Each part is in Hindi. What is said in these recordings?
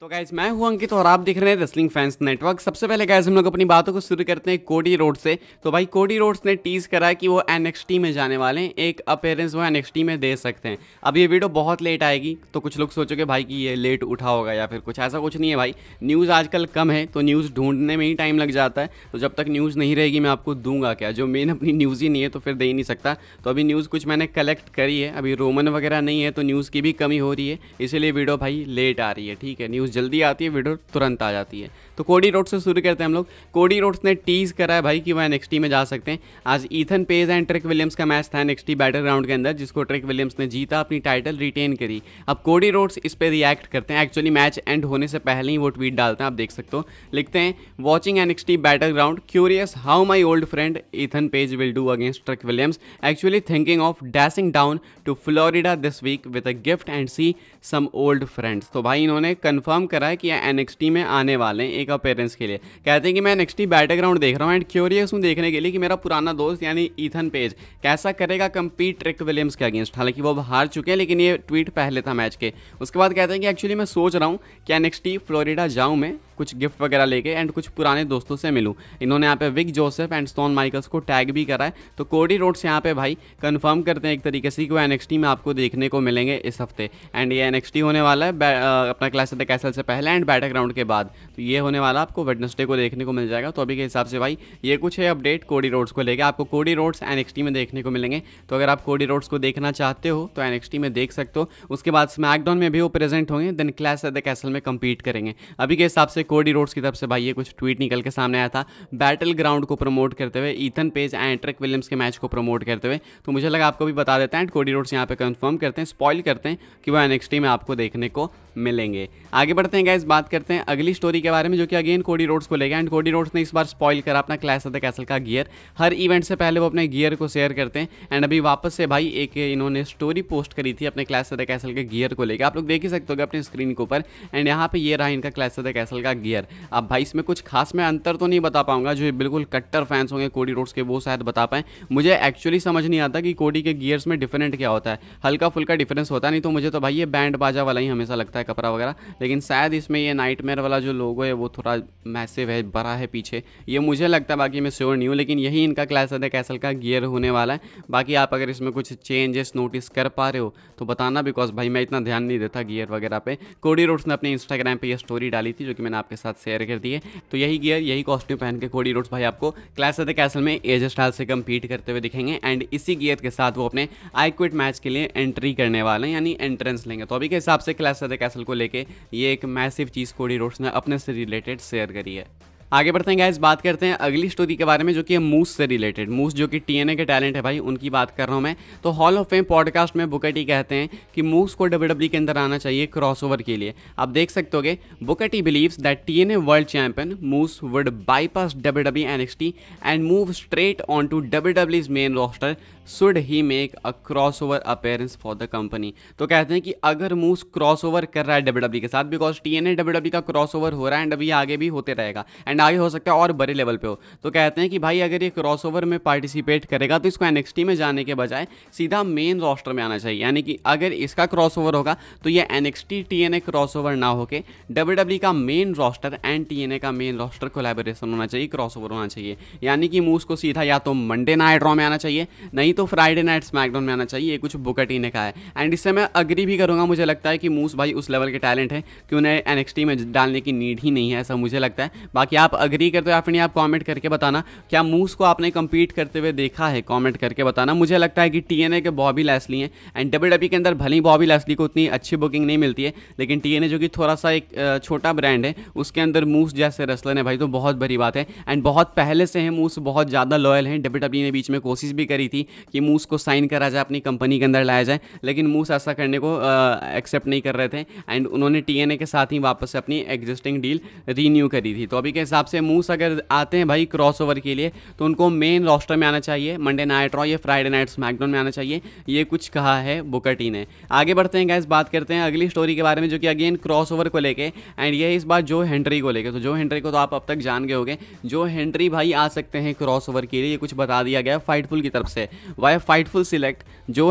तो गैस मैं हूं अंकित और आप देख रहे हैं रेसलिंग फैंस नेटवर्क सबसे पहले गैस हम लोग अपनी बातों को शुरू करते हैं कोडी रोड से तो भाई कोडी रोड्स ने टीज करा कि वो एनएक्सटी में जाने वाले हैं एक अपेयरेंस वो एनएक्सटी में दे सकते हैं अब ये वीडियो बहुत लेट आएगी तो कुछ लोग सोचोगे भाई कि ये लेट उठा होगा या फिर कुछ ऐसा कुछ नहीं है भाई न्यूज़ आजकल कम है तो न्यूज़ ढूंढने में ही टाइम लग जाता है तो जब तक न्यूज़ नहीं रहेगी मैं आपको दूंगा क्या जो मेन अपनी न्यूज़ ही नहीं है तो फिर दे ही नहीं सकता तो अभी न्यूज़ कुछ मैंने कलेक्ट करी है अभी रोमन वगैरह नहीं है तो न्यूज़ की भी कमी हो रही है इसीलिए वीडियो भाई लेट आ रही है ठीक है न्यूज़ न्यूज़ जल्दी आती है वीडियो तुरंत आ जाती है तो कोडी रोड से शुरू करते हैं हम लोग कोडी रोड्स ने टीज करा है भाई कि वह एनएक्सटी में जा सकते हैं आज Ethan Page and Trick Williams का मैच था एनएक्सटी बैटल ग्राउंड के अंदर जिसको ट्रिक विलियम्स ने जीता अपनी टाइटल रिटेन करी अब कोडी रोड्स इस पर रिएक्ट करते हैं एक्चुअली मैच एंड होने से पहले ही वो ट्वीट डालते हैं आप देख सकते हो लिखते हैं watching NXT Battleground curious how my old friend Ethan Page will do against Trick Williams actually thinking of dashing down to Florida this week with a gift and see some old friends तो भाई इन्होंने कन्फर्म कंफर्म करा है कि एक्स में आने वाले हैं एक अपेरेंस के लिए कहते हैं कि मैं एनएक्सटी बैटल ग्राउंड देख रहा हूँ एंड क्यूरियस हूँ देखने के लिए कि मेरा पुराना दोस्त यानी ईथन पेज कैसा करेगा कम्पीट ट्रिक विलियम्स के अगेंस्ट हालांकि वो हार चुके हैं लेकिन ये ट्वीट पहले था मैच के उसके बाद कहते हैं कि एक्चुअली मैं सोच रहा हूँ कि एनएक्सटी फ्लोरिडा जाऊँ मैं कुछ गिफ्ट वगैरह लेके एंड कुछ पुराने दोस्तों से मिलूँ इन्होंने यहाँ पे Vic Joseph and Shawn Michaels को टैग भी करा है तो कोडी रोड्स यहाँ पे भाई कन्फर्म करते हैं एक तरीके से कि वो एन में आपको देखने को मिलेंगे इस हफ्ते एंड ये एन होने वाला है अपना क्लास द कैसल से पहले एंड बैटर ग्राउंड के बाद तो ये होने वाला आपको वेडनेसडे को देखने को मिल जाएगा तो अभी के हिसाब से भाई ये कुछ है अपडेट कोडी रोड्स को लेकर आपको कोडी रोड्स एन में देखने को मिलेंगे तो अगर आप कोडी रोड्स को देखना चाहते हो तो एन में देख सकते हो उसके बाद स्मैकडाउन में भी वो प्रेजेंट होंगे then Clash at the Castle में कम्पीट करेंगे अभी के हिसाब से कोडी रोड्स की तरफ से भाई ये कुछ ट्वीट निकल के सामने आया था बैटल ग्राउंड को प्रमोट करते हुए Ethan Page and Trick Williams के मैच को प्रमोट करते हुए तो मुझे लगा आपको भी बता देते हैं एंड कोडी रोड्स यहाँ पे कन्फर्म करते हैं स्पॉइल करते हैं कि वह एनएक्सटी में आपको देखने को मिलेंगे आगे बढ़ते हैं गैस बात करते हैं अगली स्टोरी के बारे में जो कि अगेन कोडी रोड्स को लेगा एंड कोडी रोड्स ने इस बार स्पॉइल करा अपना क्लैश ऑफ द कैसल का गियर हर इवेंट से पहले वो अपने गियर को शेयर करते हैं एंड अभी वापस से भाई एक इन्होंने स्टोरी पोस्ट करी थी अपने क्लैश ऑफ द कैसल के गियर को लेकर आप लोग देख ही सकते हो अपने स्क्रीन के ऊपर एंड यहाँ पर ये रहा इनका क्लैश ऑफ द कैसल का गियर अब भाई इसमें कुछ खास मैं अंतर तो नहीं बता पाऊंगा जो बिल्कुल कट्टर फैंस होंगे कोडी रोड्स के वो शायद बता पाएं मुझे एक्चुअली समझ नहीं आता कि कोडी के गियर्स में डिफरेंट क्या होता है हल्का फुल्का डिफरेंस होता नहीं तो मुझे तो भाई ये बैंड बाजा वाला ही हमेशा लगता है कपड़ा वगैरह लेकिन शायद इसमें ये नाइटमेयर वाला जो लोगो है वो थोड़ा मैसेव है बड़ा है पीछे ये मुझे लगता है बाकी मैं श्योर नहीं हूँ लेकिन यही इनका क्लास है कैसल का गियर होने वाला है बाकी आप अगर इसमें कुछ चेंजेस नोटिस कर पा रहे हो तो बताना बिकॉज भाई मैं इतना ध्यान नहीं देता गियर वगैरह पे कोडी रोड्स ने अपने इंस्टाग्राम पर यह स्टोरी डाली थी जो कि मैंने आपके साथ शेयर कर दी है तो यही गियर यही कॉस्ट्यूम पहन के कोडी रोड्स भाई आपको क्लास है कैसल में एज स्टाइल से कम्पीट करते हुए दिखेंगे एंड इसी गियर के साथ वो अपने आई क्विट मैच के लिए एंट्री करने वाले हैं यानी एंट्रेंस लेंगे तो अभी के हिसाब से क्लास है कैसल को लेके ये एक मैसिव चीज़ कोडी रोड्स ने अपने से रिलेटेड शेयर करी है आगे बढ़ते हैं गाइज बात करते हैं अगली स्टोरी के बारे में जो कि मूस से रिलेटेड मूस जो कि टीएनए के टैलेंट है भाई उनकी बात कर रहा हूं मैं तो हॉल ऑफ फेम पॉडकास्ट में बुकेटी कहते हैं कि मूस को डब्ल्यू e के अंदर आना चाहिए क्रॉसओवर के लिए आप देख सकते होगे बुकेटी believes that TNA world champion Moose would bypass W W and move straight on to W main roster should he make a crossover appearance for the company तो कहते हैं कि अगर मूस क्रॉस ओवर कर रहा है डब्ल्यू e के साथ because T N A W का क्रॉस ओवर हो रहा है एंड अभी आगे भी होते रहेगा एंड आगे हो सकता है और बड़े लेवल पे हो तो कहते हैं कि भाई अगर ये क्रॉस ओवर में पार्टिसिपेट करेगा तो इसको एनएक्सटी में जाने के बजाय सीधा मेन रोस्टर में आना चाहिए यानी कि अगर इसका क्रॉस ओवर होगा तो ये N X T T N A crossover ना होके डब्ल्यू e का main roster and T N A का मेन रोस्टर कोलेबोरेशन होना चाहिए क्रॉस ओवर होना चाहिए यानी कि मूस को सीधा या तो मंडे नाइट ड्रॉ में आना चाहिए नहीं तो तो फ्राइडे नाइट स्मैकडाउन में आना चाहिए ये कुछ बुकटी ने कहा है एंड इससे मैं अग्री भी करूँगा मुझे लगता है कि मूस भाई उस लेवल के टैलेंट है कि उन्हें एन में डालने की नीड ही नहीं है ऐसा मुझे लगता है बाकी आप अग्री करते हो या फिर नहीं आप कॉमेंट करके बताना क्या मूस को आपने कम्पीट करते हुए देखा है कॉमेंट करके बताना मुझे लगता है कि टी के बॉबी लैसली हैं एंड डब्ल्यू e के अंदर भले ही बॉबी लैसली को उतनी अच्छी बुकिंग नहीं मिलती है लेकिन टी जो कि थोड़ा सा एक छोटा ब्रांड है उसके अंदर मूस जैसे रसलर है भाई तो बहुत बड़ी बात है एंड बहुत पहले से है मूस बहुत ज़्यादा लॉयल हैं डब्ल्यू e ने बीच में कोशिश भी करी थी कि मूस को साइन करा जाए अपनी कंपनी के अंदर लाया जाए लेकिन मूस ऐसा करने को एक्सेप्ट नहीं कर रहे थे एंड उन्होंने टी के साथ ही वापस से अपनी एग्जिस्टिंग डील रीन्यू करी थी तो अभी के हिसाब से मूस अगर आते हैं भाई क्रॉस के लिए तो उनको मेन रॉस्टर में आना चाहिए मंडे नाइट रॉ या फ्राइडे नाइट स्मैकडाउन में आना चाहिए ये कुछ कहा है बुकटी ने आगे बढ़ते हैं गैस बात करते हैं अगली स्टोरी के बारे में जो कि अगेन क्रॉस को लेके एंड ये इस बार जो हेंट्री को लेके तो जो हेंट्री को तो आप अब तक जान गए होंगे जो हेंट्री भाई आ सकते हैं क्रॉस के लिए ये कुछ बता दिया गया फाइटफुल की तरफ से why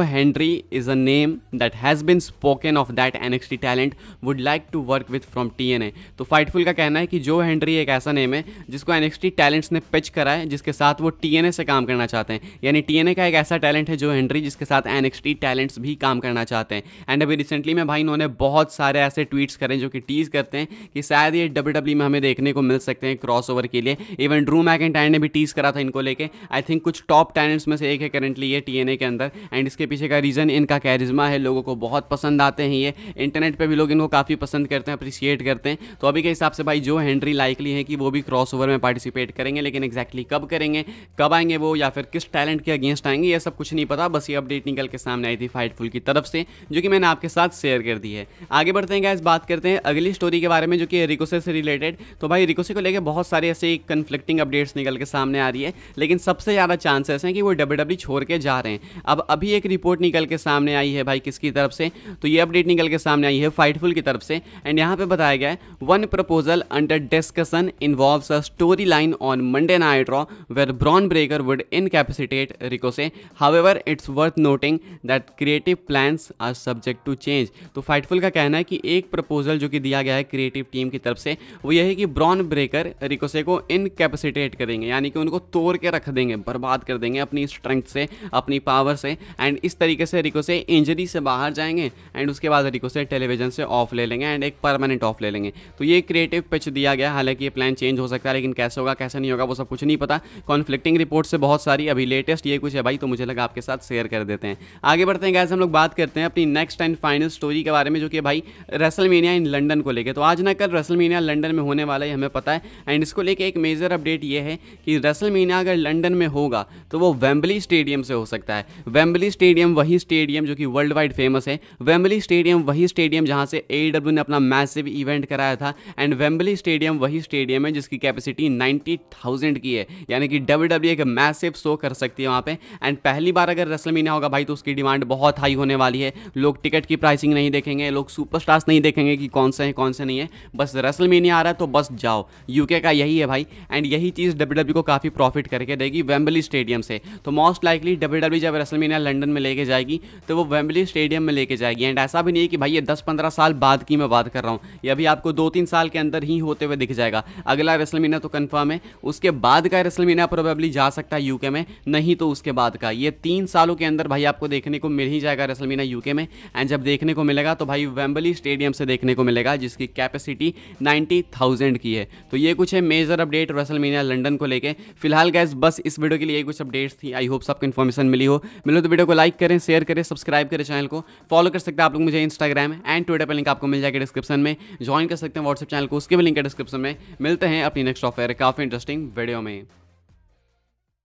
Henry is a name that has been spoken of that N X T talent would like to work with from T N A तो फाइटफुल का कहना है कि जो हैंनरी एक ऐसा नेम है जिसको टी टैलेंट्स ने पिच करा है जिसके साथ वो टी एन ए से काम करना चाहते हैं यानी टी एन ए का एक ऐसा टैलेंट है जो हैंनरी जिसके साथ टी टैलेंट्स भी काम करना चाहते हैं एंड अभी रिसेंटली में भाई इन्होंने बहुत सारे ऐसे ट्वीट्स करें जो कि टीज करते हैं कि शायद ये डब्ल्यू डब्ल्यू e में हमें देखने को मिल सकते हैं क्रॉस ओवर के लिए इवन ड्रू मैक ने भी टीज करा था इनको लेके आई थिंक कुछ टॉप टैलेंट्स में से एक है करंटली ये टी के अंदर एंड इसके पीछे का रीज़न इनका कैरिज्मा है लोगों को बहुत पसंद आते हैं ये इंटरनेट पर भी लोग इनको काफ़ी पसंद करते हैं अप्रिशिएट करते हैं तो अभी के हिसाब से भाई जो हेनरी लाइकली है कि वो भी क्रॉस में पार्टिसिपेट करेंगे लेकिन एग्जैक्टली exactly कब करेंगे कब आएंगे वो या फिर किस टैलेंट के अगेंस्ट आएंगे ये सब कुछ नहीं पता बस ये अपडेट निकल के सामने आई थी फाइटफुल की तरफ से जो कि मैंने आपके साथ शेयर कर दी है आगे बढ़ते हैं गैस बात करते हैं अगली स्टोरी के बारे में जो कि रिकोसे से रिलेटेड तो भाई रिकोसे को लेकर बहुत सारे ऐसे कन्फ्लिक्टिंग अपडेट्स निकल के सामने आ रही है लेकिन सबसे ज़्यादा चांसेस हैं कि वो e डब्ल्यू छोड़ के जा रहे हैं अब अभी एक रिपोर्ट निकल के सामने आई है भाई किसकी तरफ से तो ये अपडेट निकल के सामने आई है फाइटफुल की तरफ से एंड यहाँ पे बताया गया है one proposal under discussion involves a storyline on Monday Night Raw where Bron Breakker would incapacitate Ricochet however it's worth noting that creative plans are subject to change तो फाइटफुल का कहना है कि एक प्रपोजल जो कि दिया गया है क्रिएटिव टीम की तरफ से वो यही कि ब्रॉन ब्रेकर रिकोसे को इनकैपेसिटेट करेंगे यानी कि उनको तोड़ के रख देंगे बर्बाद कर देंगे अपनी स्ट्रेंथ से अपनी पावर से एंड इस तरीके से रिको से इंजरी से बाहर जाएंगे एंड उसके बाद रिको से टेलीविजन से ऑफ ले लेंगे एंड एक परमानेंट ऑफ ले लेंगे तो ये क्रिएटिव पिच दिया गया हालांकि ये प्लान चेंज हो सकता है लेकिन कैसे होगा कैसा नहीं होगा वो सब कुछ नहीं पता कॉन्फ्लिक्टिंग रिपोर्ट से बहुत सारी अभी लेटेस्ट ये कुछ है भाई तो मुझे लगा आपके साथ शेयर कर देते हैं आगे बढ़ते हैं गैस हम लोग बात करते हैं अपनी नेक्स्ट एंड फाइनल स्टोरी के बारे में जो कि भाई रेसलमेनिया इन लंडन को लेकर तो आज ना कल रेसलमेनिया लंडन में होने वाला है हमें पता है एंड इसको लेकर एक मेजर अपडेट ये है कि रेसलमेनिया अगर लंडन में होगा तो वो वेम्बली स्टेडियम स्टेडियम से हो सकता है वेम्बली स्टेडियम वही स्टेडियम जो कि वर्ल्ड वाइड फेमस है वेम्बली स्टेडियम वही स्टेडियम जहाँ से ए e ने अपना मैसिव इवेंट कराया था एंड वेम्बली स्टेडियम वही स्टेडियम है जिसकी कैपेसिटी 90,000 की है यानी कि डब्ल्यू e एक मैसिव शो कर सकती है वहाँ पर एंड पहली बार अगर रसलमीना होगा भाई तो उसकी डिमांड बहुत हाई होने वाली है लोग टिकट की प्राइसिंग नहीं देखेंगे लोग सुपरस्टार्स नहीं देखेंगे कि कौन से हैं कौन से नहीं है बस रसलमीनिया आ रहा है तो बस जाओ यूके का यही है भाई एंड यही चीज़ डब्ल्यू e को काफ़ी प्रॉफिट करके देगी वेम्बली स्टेडियम से तो most likely basically W W जब रसल मीनिया लंडन में लेके जाएगी तो वो वेम्बली स्टेडियम में लेके जाएगी एंड ऐसा भी नहीं है कि भाई ये दस पंद्रह साल बाद की मैं बात कर रहा हूँ ये अभी आपको दो तीन साल के अंदर ही होते हुए दिख जाएगा अगला रसल मीनिया तो कन्फर्म है उसके बाद का रसल मीनिया प्रोबेबली जा सकता है यूके में नहीं तो उसके बाद का ये तीन सालों के अंदर भाई आपको देखने को मिल ही जाएगा रसल मीनिया यूके में एंड जब देखने को मिलेगा तो भाई वेम्बली स्टेडियम से देखने को मिलेगा जिसकी कैपेसिटी नाइन्टी की है तो ये कुछ है मेजर अपडेट रसल लंडन को लेकर फिलहाल गैस बस इस वीडियो के लिए कुछ अपडेट्स थी आई होप्स आपको इन्फॉर्मेशन मिली हो मिलो तो वीडियो को लाइक करें शेयर करें सब्सक्राइब करें चैनल को फॉलो कर सकते हैं आप लोग मुझे इंस्टाग्राम एंड ट्विटर पर लिंक आपको मिल जाएगा डिस्क्रिप्शन में ज्वाइन कर सकते हैं व्हाट्सअप चैनल को उसके भी लिंक है डिस्क्रिप्शन में मिलते हैं अपनी नेक्स्ट ऑफर काफ़ी इंटरेस्टिंग वीडियो में